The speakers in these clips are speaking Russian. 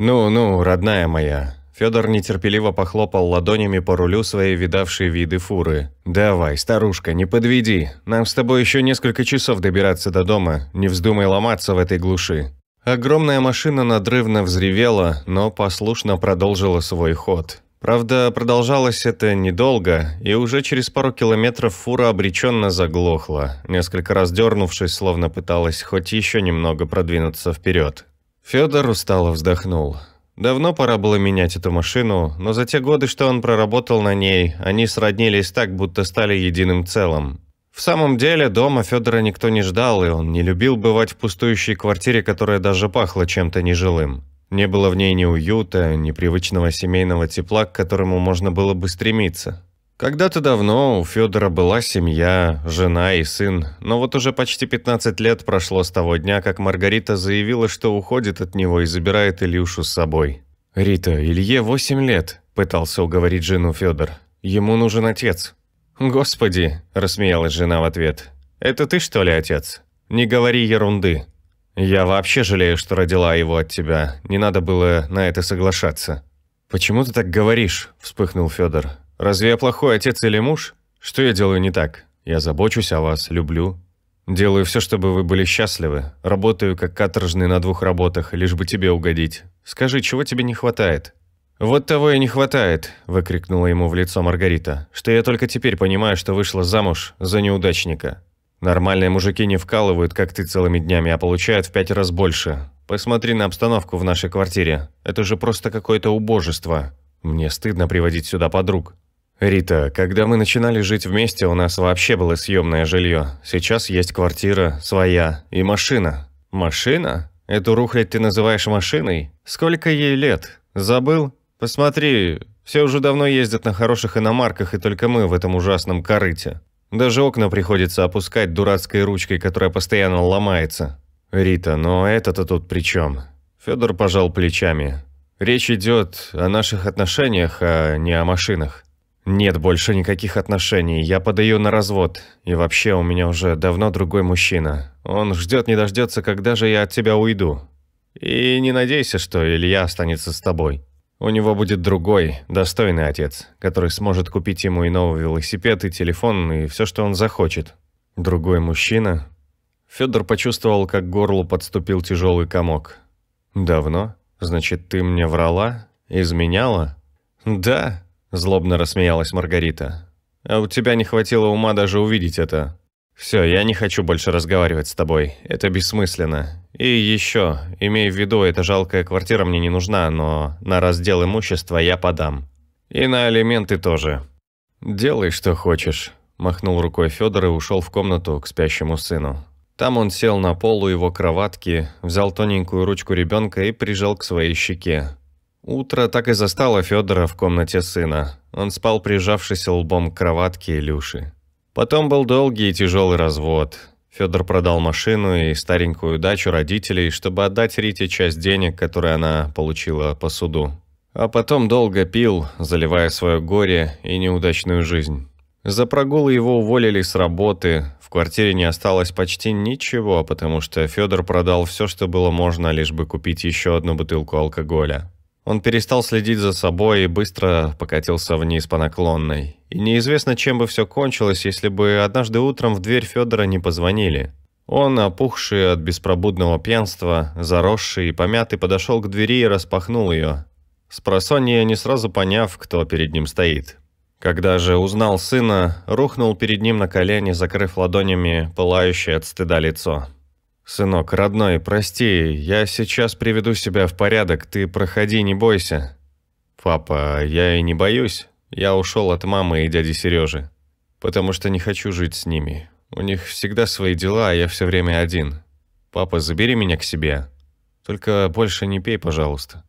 «Ну-ну, родная моя». Федор нетерпеливо похлопал ладонями по рулю своей видавшей виды фуры. «Давай, старушка, не подведи. Нам с тобой еще несколько часов добираться до дома. Не вздумай ломаться в этой глуши». Огромная машина надрывно взревела, но послушно продолжила свой ход. Правда, продолжалось это недолго, и уже через пару километров фура обреченно заглохла, несколько раз дернувшись, словно пыталась хоть еще немного продвинуться вперед. Федор устало вздохнул. Давно пора было менять эту машину, но за те годы, что он проработал на ней, они сроднились так, будто стали единым целым. В самом деле, дома Федора никто не ждал, и он не любил бывать в пустующей квартире, которая даже пахла чем-то нежилым. Не было в ней ни уюта, ни привычного семейного тепла, к которому можно было бы стремиться. Когда-то давно у Федора была семья, жена и сын, но вот уже почти 15 лет прошло с того дня, как Маргарита заявила, что уходит от него и забирает Илюшу с собой. «Рита, Илье 8 лет», – пытался уговорить жену Федор. «Ему нужен отец». «Господи», – рассмеялась жена в ответ. «Это ты, что ли, отец? Не говори ерунды. Я вообще жалею, что родила его от тебя. Не надо было на это соглашаться». «Почему ты так говоришь?» – вспыхнул Федор. Разве я плохой отец или муж? Что я делаю не так? Я забочусь о вас, люблю. Делаю все, чтобы вы были счастливы. Работаю как каторжный на двух работах, лишь бы тебе угодить. Скажи, чего тебе не хватает? «Вот того и не хватает», – выкрикнула ему в лицо Маргарита, «что я только теперь понимаю, что вышла замуж за неудачника. Нормальные мужики не вкалывают, как ты, целыми днями, а получают в пять раз больше. Посмотри на обстановку в нашей квартире. Это же просто какое-то убожество. Мне стыдно приводить сюда подруг. «Рита, когда мы начинали жить вместе, у нас вообще было съемное жилье. Сейчас есть квартира, своя и машина». «Машина? Эту рухлядь ты называешь машиной? Сколько ей лет? Забыл? Посмотри, все уже давно ездят на хороших иномарках, и только мы в этом ужасном корыте. Даже окна приходится опускать дурацкой ручкой, которая постоянно ломается». «Рита, но это-то тут при чем?» Федор пожал плечами. «Речь идет о наших отношениях, а не о машинах». Нет больше никаких отношений, я подаю на развод. И вообще, у меня уже давно другой мужчина. Он ждет не дождется, когда же я от тебя уйду. И не надейся, что Илья останется с тобой. У него будет другой, достойный отец, который сможет купить ему и новый велосипед, и телефон, и все, что он захочет. Другой мужчина? Федор почувствовал, как к горлу подступил тяжелый комок. «Давно? Значит, ты мне врала? Изменяла?» «Да», Злобно рассмеялась Маргарита. «А у тебя не хватило ума даже увидеть это. Все, я не хочу больше разговаривать с тобой. Это бессмысленно. И еще, имей в виду, эта жалкая квартира мне не нужна, но на раздел имущества я подам. И на алименты тоже. Делай, что хочешь», – махнул рукой Федор и ушел в комнату к спящему сыну. Там он сел на полу его кроватки, взял тоненькую ручку ребенка и прижал к своей щеке. Утро так и застало Федора в комнате сына. Он спал, прижавшись лбом к кроватке Илюши. Потом был долгий и тяжелый развод. Федор продал машину и старенькую дачу родителей, чтобы отдать Рите часть денег, которые она получила по суду. А потом долго пил, заливая свое горе и неудачную жизнь. За прогулы его уволили с работы, в квартире не осталось почти ничего, потому что Федор продал все, что было можно, лишь бы купить еще одну бутылку алкоголя. Он перестал следить за собой и быстро покатился вниз по наклонной. И неизвестно, чем бы все кончилось, если бы однажды утром в дверь Федора не позвонили. Он, опухший от беспробудного пьянства, заросший и помятый, подошел к двери и распахнул ее. Спросонья, не сразу поняв, кто перед ним стоит. Когда же узнал сына, рухнул перед ним на колени, закрыв ладонями пылающее от стыда лицо. «Сынок, родной, прости, я сейчас приведу себя в порядок, ты проходи, не бойся». «Папа, я и не боюсь. Я ушел от мамы и дяди Сережи, потому что не хочу жить с ними. У них всегда свои дела, а я все время один. Папа, забери меня к себе. Только больше не пей, пожалуйста».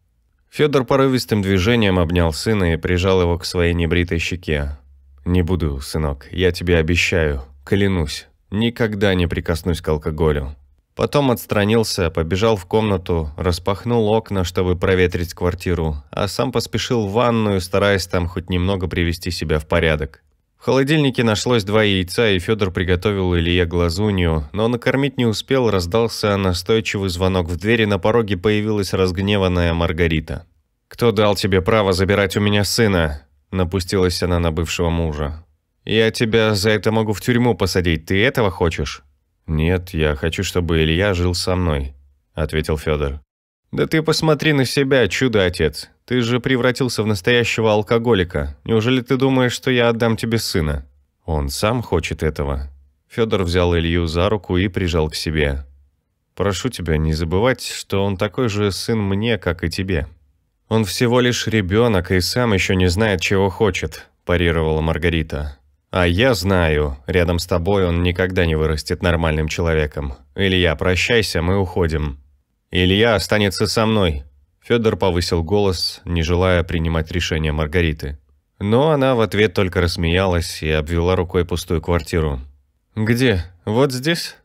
Федор порывистым движением обнял сына и прижал его к своей небритой щеке. «Не буду, сынок, я тебе обещаю, клянусь, никогда не прикоснусь к алкоголю. Потом отстранился, побежал в комнату, распахнул окна, чтобы проветрить квартиру, а сам поспешил в ванную, стараясь там хоть немного привести себя в порядок. В холодильнике нашлось два яйца, и Федор приготовил Илье глазунью, но накормить не успел, раздался настойчивый звонок в двери. на пороге появилась разгневанная Маргарита. «Кто дал тебе право забирать у меня сына?» – напустилась она на бывшего мужа. «Я тебя за это могу в тюрьму посадить, ты этого хочешь?» «Нет, я хочу, чтобы Илья жил со мной», — ответил Федор. «Да ты посмотри на себя, чудо-отец. Ты же превратился в настоящего алкоголика. Неужели ты думаешь, что я отдам тебе сына?» «Он сам хочет этого». Федор взял Илью за руку и прижал к себе. «Прошу тебя не забывать, что он такой же сын мне, как и тебе». «Он всего лишь ребенок и сам еще не знает, чего хочет», – парировала Маргарита. А я знаю, рядом с тобой он никогда не вырастет нормальным человеком. Илья, прощайся, мы уходим. Илья останется со мной. Федор повысил голос, не желая принимать решение Маргариты. Но она в ответ только рассмеялась и обвела рукой пустую квартиру. «Где? Вот здесь?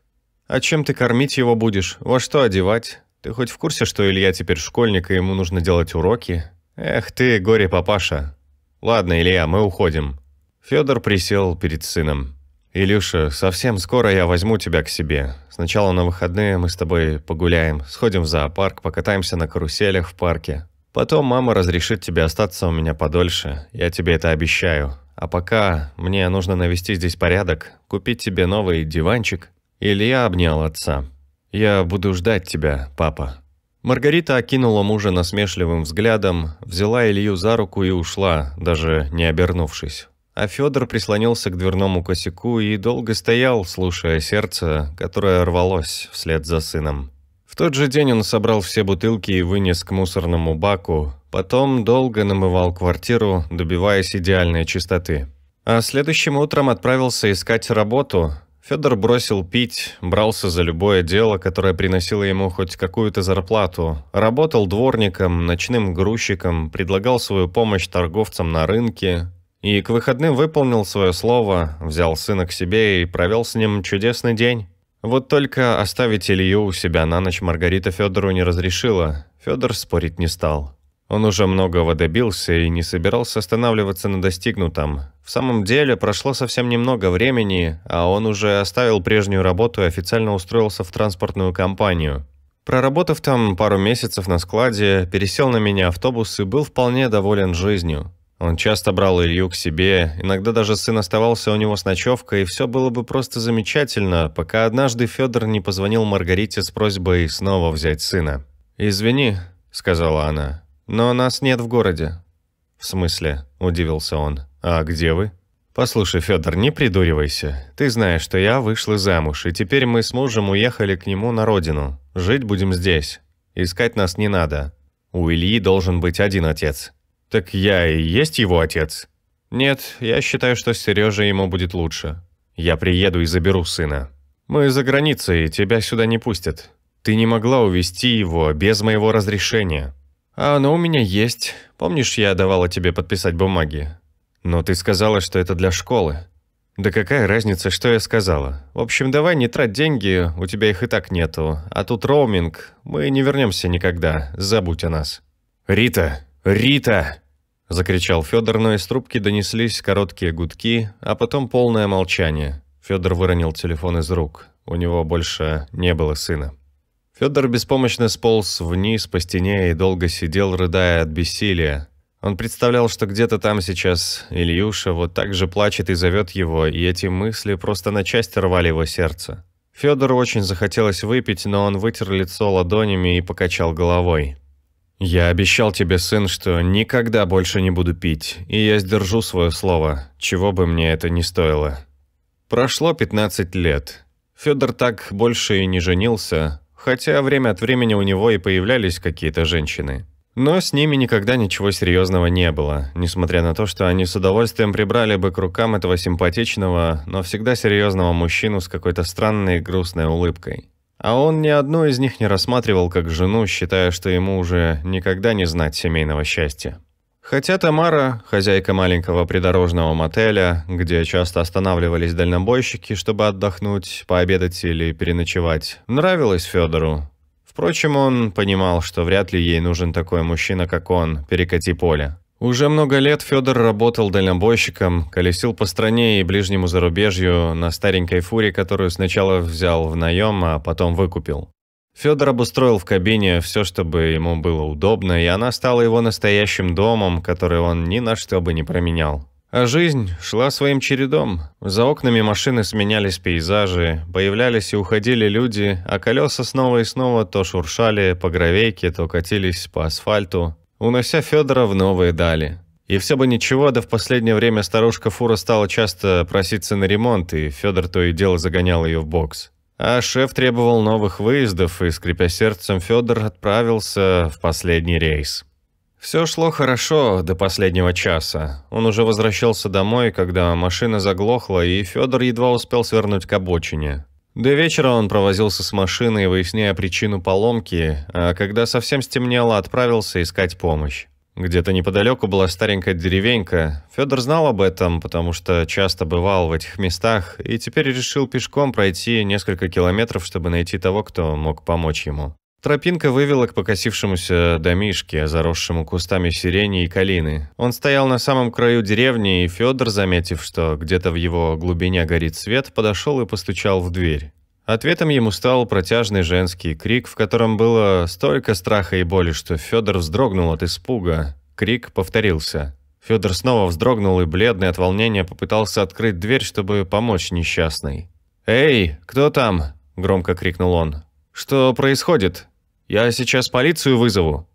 А чем ты кормить его будешь? Во что одевать? Ты хоть в курсе, что Илья теперь школьник, и ему нужно делать уроки? Эх ты, горе-папаша. Ладно, Илья, мы уходим. Федор присел перед сыном. «Илюша, совсем скоро я возьму тебя к себе. Сначала на выходные мы с тобой погуляем, сходим в зоопарк, покатаемся на каруселях в парке. Потом мама разрешит тебе остаться у меня подольше, я тебе это обещаю. А пока мне нужно навести здесь порядок, купить тебе новый диванчик». Илья обнял отца. «Я буду ждать тебя, папа». Маргарита окинула мужа насмешливым взглядом, взяла Илью за руку и ушла, даже не обернувшись а Федор прислонился к дверному косяку и долго стоял, слушая сердце, которое рвалось вслед за сыном. В тот же день он собрал все бутылки и вынес к мусорному баку, потом долго намывал квартиру, добиваясь идеальной чистоты. А следующим утром отправился искать работу. Федор бросил пить, брался за любое дело, которое приносило ему хоть какую-то зарплату. Работал дворником, ночным грузчиком, предлагал свою помощь торговцам на рынке, и к выходным выполнил свое слово, взял сына к себе и провел с ним чудесный день. Вот только оставить Илью у себя на ночь Маргарита Федору не разрешила. Федор спорить не стал. Он уже многого добился и не собирался останавливаться на достигнутом. В самом деле, прошло совсем немного времени, а он уже оставил прежнюю работу и официально устроился в транспортную компанию. Проработав там пару месяцев на складе, пересел на меня автобус и был вполне доволен жизнью. Он часто брал Илью к себе, иногда даже сын оставался у него с ночевкой, и все было бы просто замечательно, пока однажды Федор не позвонил Маргарите с просьбой снова взять сына. «Извини», — сказала она, — «но нас нет в городе». «В смысле?» — удивился он. «А где вы?» «Послушай, Федор, не придуривайся. Ты знаешь, что я вышла замуж, и теперь мы с мужем уехали к нему на родину. Жить будем здесь. Искать нас не надо. У Ильи должен быть один отец». «Так я и есть его отец?» «Нет, я считаю, что с ему будет лучше. Я приеду и заберу сына. Мы за границей, тебя сюда не пустят. Ты не могла увести его без моего разрешения. А оно у меня есть. Помнишь, я давала тебе подписать бумаги? Но ты сказала, что это для школы. Да какая разница, что я сказала? В общем, давай не трать деньги, у тебя их и так нету. А тут роуминг, мы не вернемся никогда, забудь о нас». «Рита», «Рита!» — закричал Федор, но из трубки донеслись короткие гудки, а потом полное молчание. Федор выронил телефон из рук. У него больше не было сына. Федор беспомощно сполз вниз по стене и долго сидел, рыдая от бессилия. Он представлял, что где-то там сейчас Ильюша вот так же плачет и зовет его, и эти мысли просто на части рвали его сердце. Федору очень захотелось выпить, но он вытер лицо ладонями и покачал головой. «Я обещал тебе, сын, что никогда больше не буду пить, и я сдержу свое слово, чего бы мне это ни стоило». Прошло 15 лет. Федор так больше и не женился, хотя время от времени у него и появлялись какие-то женщины. Но с ними никогда ничего серьезного не было, несмотря на то, что они с удовольствием прибрали бы к рукам этого симпатичного, но всегда серьезного мужчину с какой-то странной грустной улыбкой. А он ни одну из них не рассматривал как жену, считая, что ему уже никогда не знать семейного счастья. Хотя Тамара, хозяйка маленького придорожного мотеля, где часто останавливались дальнобойщики, чтобы отдохнуть, пообедать или переночевать, нравилась Федору. Впрочем, он понимал, что вряд ли ей нужен такой мужчина, как он, перекати поле. Уже много лет Федор работал дальнобойщиком, колесил по стране и ближнему зарубежью на старенькой фуре, которую сначала взял в наем, а потом выкупил. Федор обустроил в кабине все, чтобы ему было удобно, и она стала его настоящим домом, который он ни на что бы не променял. А жизнь шла своим чередом. За окнами машины сменялись пейзажи, появлялись и уходили люди, а колеса снова и снова то шуршали по гравейке, то катились по асфальту унося Федора в новые дали. И все бы ничего, да в последнее время старушка Фура стала часто проситься на ремонт, и Федор то и дело загонял ее в бокс. А шеф требовал новых выездов, и, скрипя сердцем, Федор отправился в последний рейс. Все шло хорошо до последнего часа. Он уже возвращался домой, когда машина заглохла, и Федор едва успел свернуть к обочине. До вечера он провозился с машиной, выясняя причину поломки, а когда совсем стемнело, отправился искать помощь. Где-то неподалеку была старенькая деревенька. Федор знал об этом, потому что часто бывал в этих местах, и теперь решил пешком пройти несколько километров, чтобы найти того, кто мог помочь ему. Тропинка вывела к покосившемуся домишке, заросшему кустами сирени и калины. Он стоял на самом краю деревни, и Федор, заметив, что где-то в его глубине горит свет, подошел и постучал в дверь. Ответом ему стал протяжный женский крик, в котором было столько страха и боли, что Федор вздрогнул от испуга. Крик повторился. Федор снова вздрогнул и, бледный от волнения, попытался открыть дверь, чтобы помочь несчастной. «Эй, кто там?» – громко крикнул он. «Что происходит? Я сейчас полицию вызову».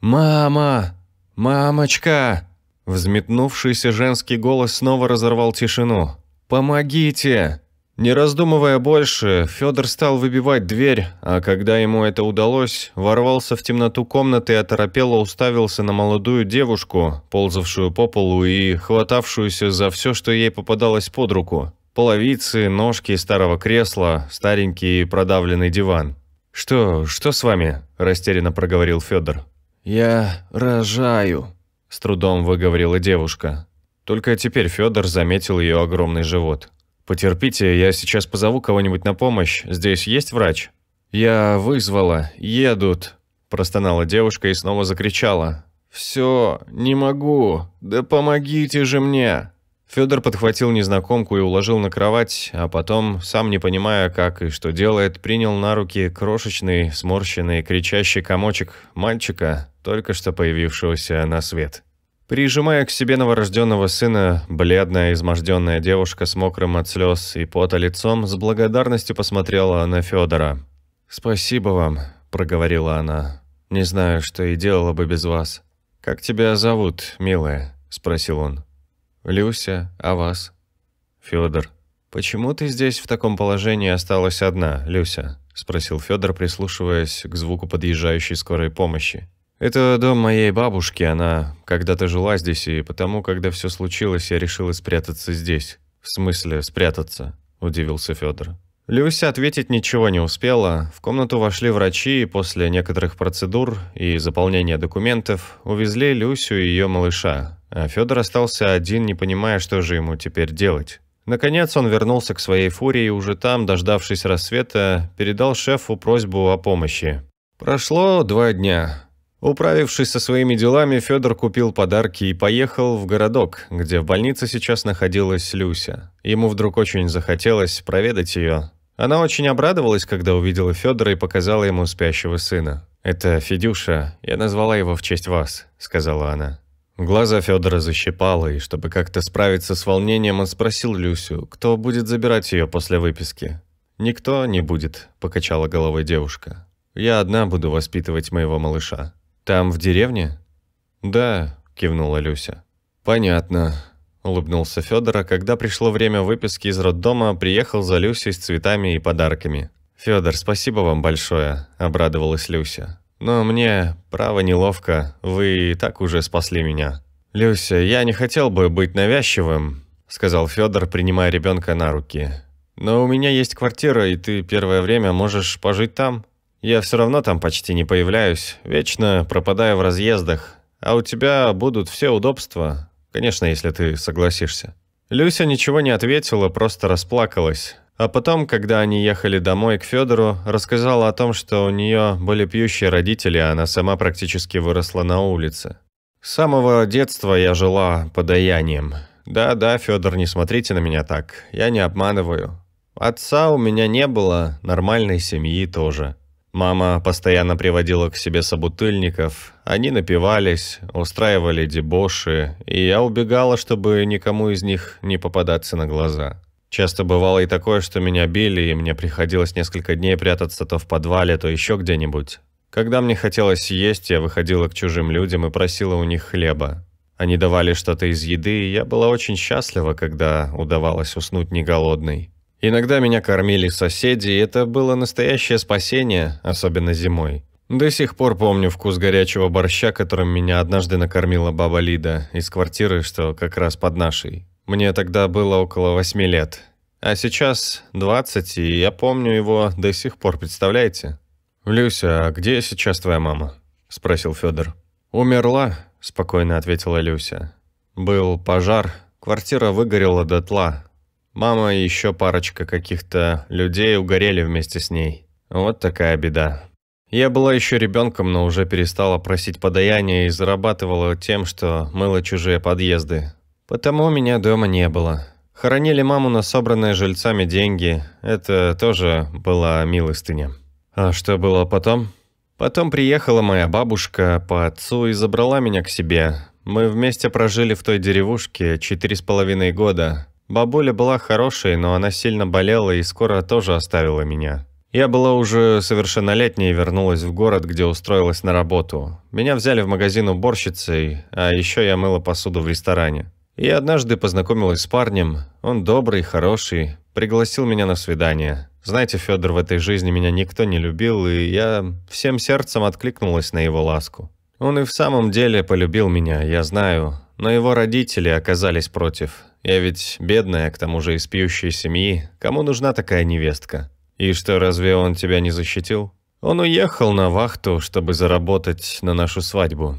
«Мама! Мамочка!» Взметнувшийся женский голос снова разорвал тишину. «Помогите!» Не раздумывая больше, Федор стал выбивать дверь, а когда ему это удалось, ворвался в темноту комнаты и оторопело уставился на молодую девушку, ползавшую по полу и хватавшуюся за все, что ей попадалось под руку. Половицы, ножки старого кресла, старенький продавленный диван. «Что, что с вами?» – растерянно проговорил Федор. «Я рожаю», – с трудом выговорила девушка. Только теперь Федор заметил ее огромный живот. «Потерпите, я сейчас позову кого-нибудь на помощь. Здесь есть врач?» «Я вызвала. Едут», – простонала девушка и снова закричала. «Все, не могу. Да помогите же мне!» Федор подхватил незнакомку и уложил на кровать, а потом, сам не понимая, как и что делает, принял на руки крошечный, сморщенный, кричащий комочек мальчика, только что появившегося на свет. Прижимая к себе новорожденного сына, бледная, изможденная девушка с мокрым от слез и пота лицом с благодарностью посмотрела на Федора. «Спасибо вам», – проговорила она. «Не знаю, что и делала бы без вас». «Как тебя зовут, милая?» – спросил он. «Люся, а вас?» «Федор». «Почему ты здесь в таком положении осталась одна, Люся?» – спросил Федор, прислушиваясь к звуку подъезжающей скорой помощи. «Это дом моей бабушки, она когда-то жила здесь, и потому, когда все случилось, я решила спрятаться здесь». «В смысле спрятаться?» – удивился Федор. Люся ответить ничего не успела. В комнату вошли врачи и после некоторых процедур и заполнения документов увезли Люсю и ее малыша. А Федор остался один, не понимая, что же ему теперь делать. Наконец он вернулся к своей фурии и уже там, дождавшись рассвета, передал шефу просьбу о помощи. Прошло два дня. Управившись со своими делами, Федор купил подарки и поехал в городок, где в больнице сейчас находилась Люся. Ему вдруг очень захотелось проведать ее. Она очень обрадовалась, когда увидела Федора и показала ему спящего сына. «Это Федюша, я назвала его в честь вас», — сказала она. Глаза Федора защипало, и чтобы как-то справиться с волнением, он спросил Люсю, кто будет забирать ее после выписки. «Никто не будет», – покачала головой девушка. «Я одна буду воспитывать моего малыша». «Там, в деревне?» «Да», – кивнула Люся. «Понятно», – улыбнулся Федор, а когда пришло время выписки из роддома, приехал за Люсей с цветами и подарками. «Федор, спасибо вам большое», – обрадовалась Люся. Но мне, право, неловко. Вы и так уже спасли меня. Люся, я не хотел бы быть навязчивым, сказал Федор, принимая ребенка на руки. Но у меня есть квартира, и ты первое время можешь пожить там. Я все равно там почти не появляюсь, вечно пропадаю в разъездах. А у тебя будут все удобства, конечно, если ты согласишься. Люся ничего не ответила, просто расплакалась. А потом, когда они ехали домой к Федору, рассказала о том, что у нее были пьющие родители, а она сама практически выросла на улице. С самого детства я жила подаянием. Да-да, Федор, не смотрите на меня так, я не обманываю. Отца у меня не было, нормальной семьи тоже. Мама постоянно приводила к себе собутыльников, они напивались, устраивали дебоши, и я убегала, чтобы никому из них не попадаться на глаза. Часто бывало и такое, что меня били, и мне приходилось несколько дней прятаться то в подвале, то еще где-нибудь. Когда мне хотелось есть, я выходила к чужим людям и просила у них хлеба. Они давали что-то из еды, и я была очень счастлива, когда удавалось уснуть не голодной. Иногда меня кормили соседи, и это было настоящее спасение, особенно зимой. До сих пор помню вкус горячего борща, которым меня однажды накормила баба Лида из квартиры, что как раз под нашей. Мне тогда было около восьми лет. А сейчас 20, и я помню его до сих пор, представляете? «Люся, а где сейчас твоя мама?» – спросил Федор. «Умерла», – спокойно ответила Люся. «Был пожар, квартира выгорела дотла. Мама и еще парочка каких-то людей угорели вместе с ней. Вот такая беда». Я была еще ребенком, но уже перестала просить подаяния и зарабатывала тем, что мыла чужие подъезды. Потому меня дома не было. Хоронили маму на собранные жильцами деньги. Это тоже была милостыня. А что было потом? Потом приехала моя бабушка по отцу и забрала меня к себе. Мы вместе прожили в той деревушке четыре с половиной года. Бабуля была хорошей, но она сильно болела и скоро тоже оставила меня. Я была уже совершеннолетней и вернулась в город, где устроилась на работу. Меня взяли в магазин уборщицей, а еще я мыла посуду в ресторане. Я однажды познакомилась с парнем. Он добрый, хороший, пригласил меня на свидание. Знаете, Федор, в этой жизни меня никто не любил, и я всем сердцем откликнулась на его ласку. Он и в самом деле полюбил меня, я знаю, но его родители оказались против. Я ведь бедная, к тому же из пьющей семьи. Кому нужна такая невестка? И что, разве он тебя не защитил? Он уехал на вахту, чтобы заработать на нашу свадьбу.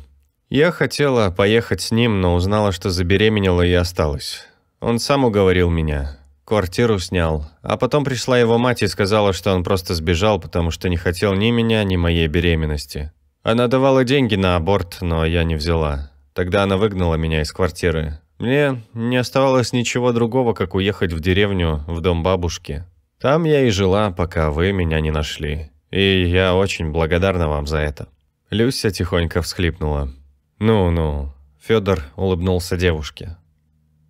Я хотела поехать с ним, но узнала, что забеременела и осталась. Он сам уговорил меня. Квартиру снял. А потом пришла его мать и сказала, что он просто сбежал, потому что не хотел ни меня, ни моей беременности. Она давала деньги на аборт, но я не взяла. Тогда она выгнала меня из квартиры. Мне не оставалось ничего другого, как уехать в деревню, в дом бабушки. Там я и жила, пока вы меня не нашли. И я очень благодарна вам за это». Люся тихонько всхлипнула. «Ну-ну», — Федор улыбнулся девушке.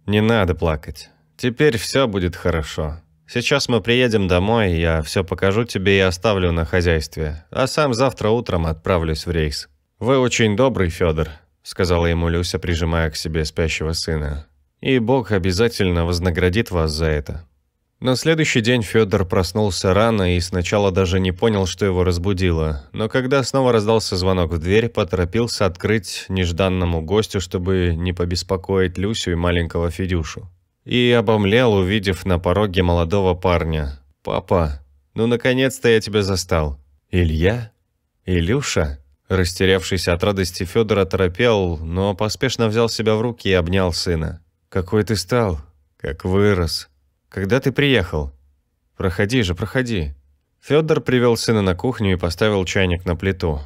«Не надо плакать. Теперь все будет хорошо. Сейчас мы приедем домой, я все покажу тебе и оставлю на хозяйстве, а сам завтра утром отправлюсь в рейс». «Вы очень добрый, Федор», — сказала ему Люся, прижимая к себе спящего сына. «И Бог обязательно вознаградит вас за это». На следующий день Федор проснулся рано и сначала даже не понял, что его разбудило. Но когда снова раздался звонок в дверь, поторопился открыть нежданному гостю, чтобы не побеспокоить Люсю и маленького Федюшу. И обомлел, увидев на пороге молодого парня. «Папа, ну наконец-то я тебя застал». «Илья? Илюша?» Растерявшийся от радости Федор оторопел, но поспешно взял себя в руки и обнял сына. «Какой ты стал? Как вырос!» «Когда ты приехал?» «Проходи же, проходи». Федор привел сына на кухню и поставил чайник на плиту.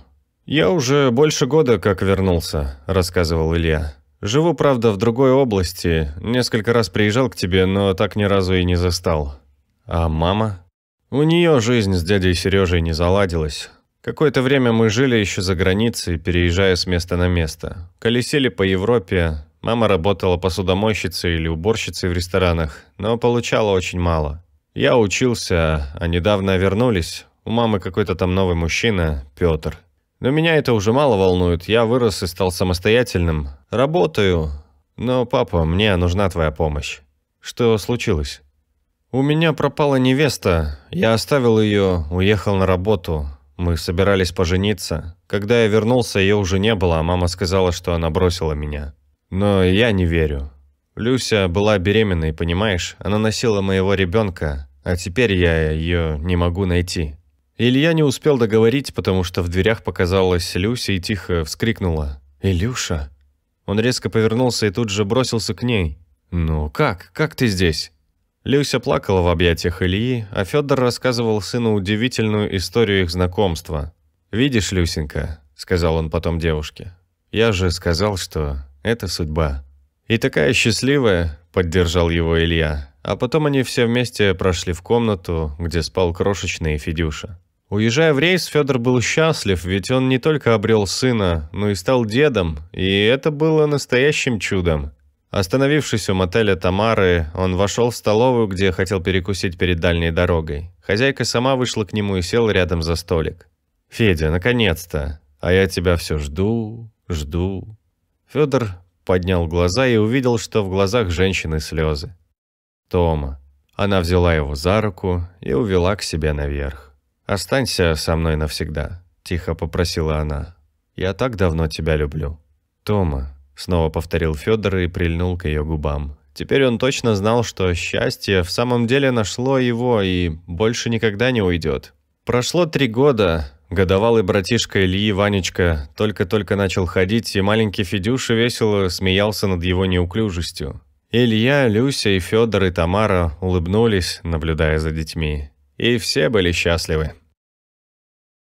«Я уже больше года как вернулся», – рассказывал Илья. «Живу, правда, в другой области. Несколько раз приезжал к тебе, но так ни разу и не застал». «А мама?» «У нее жизнь с дядей Сережей не заладилась. Какое-то время мы жили еще за границей, переезжая с места на место. Колесили по Европе, Мама работала посудомойщицей или уборщицей в ресторанах, но получала очень мало. Я учился, а недавно вернулись. У мамы какой-то там новый мужчина, Петр. Но меня это уже мало волнует. Я вырос и стал самостоятельным. Работаю. Но, папа, мне нужна твоя помощь. Что случилось? У меня пропала невеста. Я оставил ее, уехал на работу. Мы собирались пожениться. Когда я вернулся, ее уже не было, а мама сказала, что она бросила меня. Но я не верю. Люся была беременной, понимаешь? Она носила моего ребенка, а теперь я ее не могу найти. Илья не успел договорить, потому что в дверях показалась Люся и тихо вскрикнула. «Илюша!» Он резко повернулся и тут же бросился к ней. «Ну как? Как ты здесь?» Люся плакала в объятиях Ильи, а Федор рассказывал сыну удивительную историю их знакомства. «Видишь, Люсенька», — сказал он потом девушке, — «я же сказал, что это судьба. И такая счастливая, поддержал его Илья. А потом они все вместе прошли в комнату, где спал крошечный Федюша. Уезжая в рейс, Федор был счастлив, ведь он не только обрел сына, но и стал дедом, и это было настоящим чудом. Остановившись у мотеля Тамары, он вошел в столовую, где хотел перекусить перед дальней дорогой. Хозяйка сама вышла к нему и села рядом за столик. «Федя, наконец-то! А я тебя все жду, жду». Федор поднял глаза и увидел, что в глазах женщины слезы. Тома. Она взяла его за руку и увела к себе наверх. «Останься со мной навсегда», – тихо попросила она. «Я так давно тебя люблю». «Тома», – снова повторил Федор и прильнул к ее губам. Теперь он точно знал, что счастье в самом деле нашло его и больше никогда не уйдет. Прошло три года, Годовалый братишка Ильи Ванечка только-только начал ходить, и маленький Федюша весело смеялся над его неуклюжестью. Илья, Люся и Федор и Тамара улыбнулись, наблюдая за детьми. И все были счастливы.